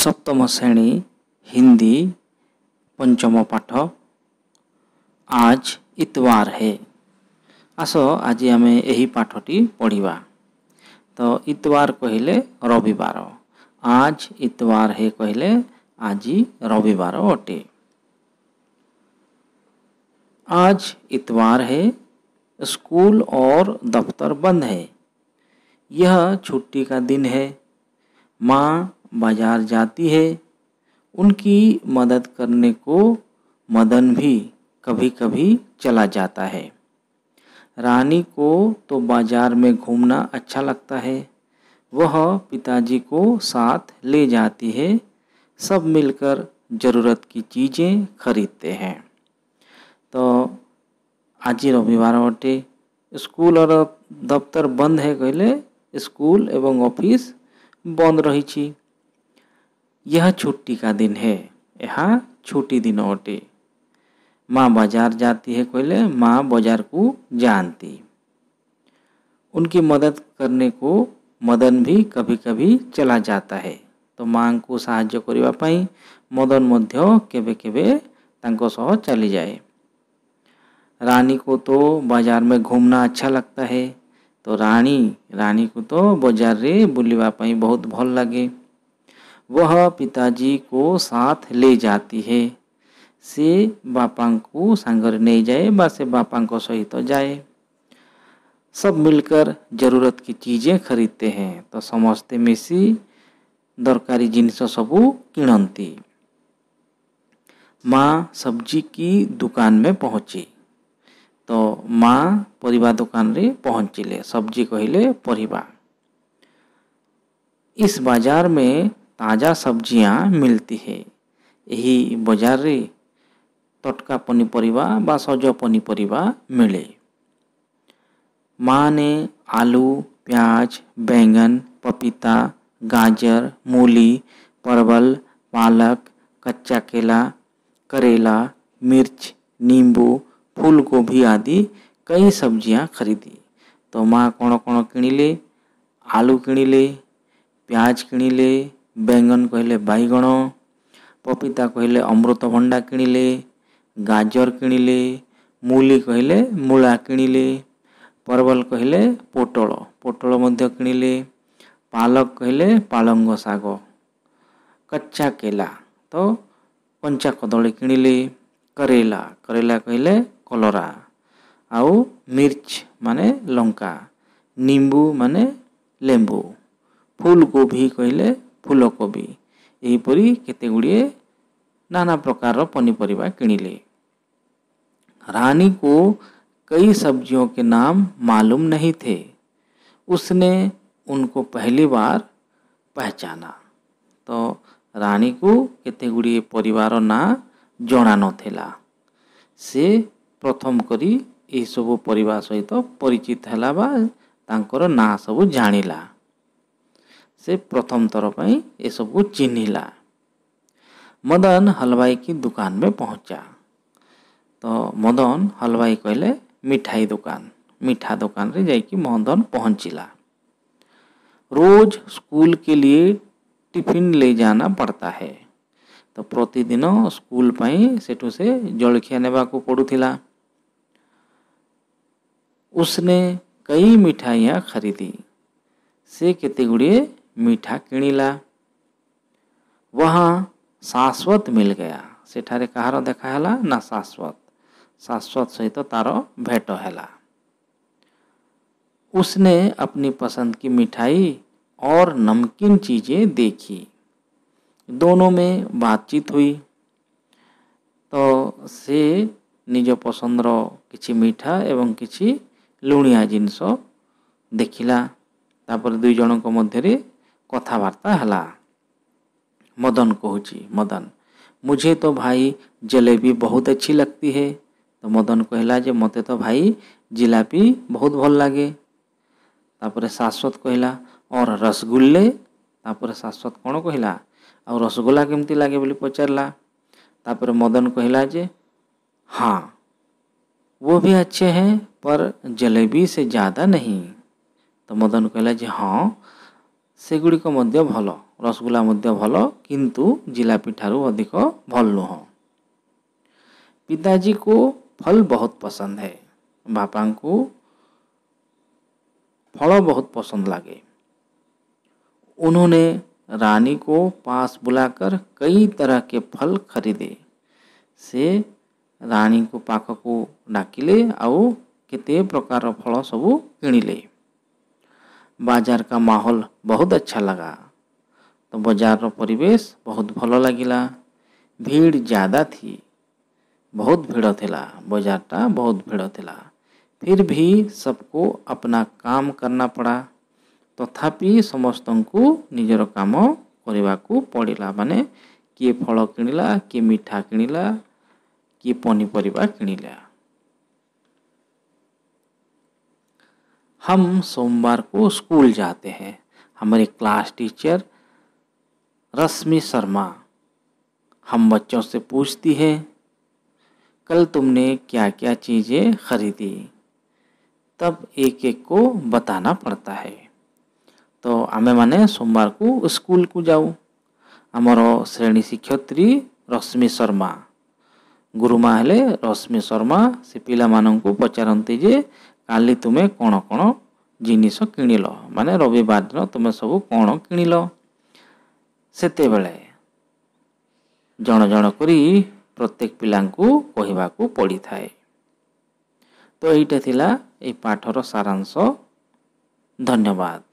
सप्तम श्रेणी हिंदी पंचम पाठ आज इतवार है आस आज आम यही पाठटी पढ़ा तो इतवार कहले रविवार आज इतवार है कहले आज रविवार अटे आज इतवार है स्कूल और दफ्तर बंद है यह छुट्टी का दिन है माँ बाजार जाती है उनकी मदद करने को मदन भी कभी कभी चला जाता है रानी को तो बाजार में घूमना अच्छा लगता है वह पिताजी को साथ ले जाती है सब मिलकर ज़रूरत की चीज़ें खरीदते हैं तो आज रविवार अटे स्कूल और दफ्तर बंद है कहले स्कूल एवं ऑफिस बंद रही थी यह छुट्टी का दिन है यह छुट्टी दिन ओटे माँ बाजार जाती है कोयले माँ बाजार को जानती उनकी मदद करने को मदन भी कभी कभी चला जाता है तो माँ को କରିବା करने मदन मध्य କେବେ କେବେ ତାଙ୍କ ସହ रानी को तो बाजार में घूमना अच्छा लगता है तो रानी रानी को तो बाजार बुलवाप बहुत भल लगे वह पिताजी को साथ ले जाती है नहीं जाए ସାଙ୍ଗରେ से बापा को सहित तो जाए सब मिलकर ज़रूरत की चीज़ें खरीदते हैं तो समस्ते मिसी दरकारी जिनस सब किणती माँ सब्जी की दुकान में पहुँची तो माँ पर दुकान रे पहुँचिले सब्जी कहले पर इस बाजार में ताज़ा सब्जियाँ मिलती है यही बाजार ତଟକା तटका पनीपरिया सज पनीपरिया मिले माँ ने आलू प्याज बैंगन पपीता गाजर मूली परवल पालक कच्चा केला करेला मिर्च नींबू फूल गोभी आदि कई सब्जियां खरीदी तो माँ कौन कौन किणिले आलू किणिले प्याज किणिले बेगन कहिले बैगण पपिता कहिले अमृतभन्दा कि लि गाजर कि लिली कहिले मूला कि लिल कहिले पोटल पोटल कि लिक् कहिले पालङ्ग शाकेला ताकी कि लिएर करेला कहिले कलरा आउच मङ्का निम्बु मेम्बु फुलक फुलकोबी यहीपरी କେତେ ଗୁଡ଼ିଏ नाना प्रकार पनीपरिया कि रानी को कई सब्जियों के नाम मालूम नहीं थे उसने उनको पहली बार पहचाना तो रानी को केते गुड़िए परिवार ना जना नाला से प्रथम करी सब परिवार सहित परिचित है ना सब ला से प्रथम ଥର ପାଇଁ ଏସବୁକୁ चिन्हला मदन हलवाई की दुकान में पहुंचा तो मदन हलवाई कहले मिठाई दुकान मीठा दुकान रे जाकि मदन पहुंचला रोज स्कूल के लिए टिफिन ले जाना पड़ता है तो प्रतिदिन स्कूल सेठ से जलखिया ने पड़ूला उसने कई मिठाइयाँ खरीदी से कते गुड़े मीठा किणला वहाँ शाश्वत मिल गया सेठारे कहार देखा है ना शाश्वत शाश्वत सहित तो तार भेट है उसने अपनी पसंद की मिठाई और नमकीन चीजें देखी दोनों में बातचीत हुई तो से निज पसंद किसी मीठा एवं किसी लुणिया जिनस देखला दुईज कथबार्ता है मदन कहूँ मदन मुझे तो भाई जलेबी बहुत अच्छी लगती है तो मदन कहला जे मत तो भाई जिलापी बहुत भल लगे तापर शाश्वत कहला और रसगुल्ले तापर शाश्वत कौन कहला आ रसगुल्ला केमती लगे बोली पचारला तापर मदन कहला जे हाँ वो भी अच्छे हैं पर जलेबी से ज़्यादा नहीं तो मदन कहला जे हाँ सेगुड़िक भल रसगुल्ला भल किंतु जिलापी ठारूक भल नुह पिताजी को फल बहुत पसंद है बापा को फल बहुत पसंद लगे उन्होंने रानी को पास बुलाकर कई तरह के फल खरीदे से रानी को पाख को डाकिले आते प्रकार फल सब किणिले बाजार का माहौल बहुत अच्छा लगा तो बाजार परिवेश बहुत भल लगला भीड़ ज्यादा थी बहुत भीड़ थिला बाजार टा बहुत भीड़ थिला फिर भी सबको अपना काम करना पड़ा तथापि तो समस्त को निजर काम करने को पड़ा मान किए फल किणला किए मीठा किणला किए पनीपरिया किणला हम सोमवार को स्कूल जाते हैं हमारे क्लास टीचर रश्मि शर्मा हम बच्चों से पूछती है कल तुमने क्या क्या चीज़ें खरीदी तब एक एक को बताना पड़ता है तो आमे मैंने सोमवार को स्कूल को जाऊँ आमर श्रेणी ଶିକ୍ଷୟତ୍ରୀ रश्मि शर्मा गुरुमा ହେଲେ ରଶ୍ମି ଶର୍ମା ସେ ପିଲାମାନଙ୍କୁ पचारती जे କାଲି ତୁମେ କ'ଣ କ'ଣ ଜିନିଷ କିଣିଲ ମାନେ ରବିବାର ଦିନ ତୁମେ ସବୁ କ'ଣ କିଣିଲ ସେତେବେଳେ ଜଣ ଜଣ କରି ପ୍ରତ୍ୟେକ ପିଲାଙ୍କୁ କହିବାକୁ ପଡ଼ିଥାଏ ତ ଏଇଟା ଥିଲା ଏଇ ପାଠର ସାରାଂଶ ଧନ୍ୟବାଦ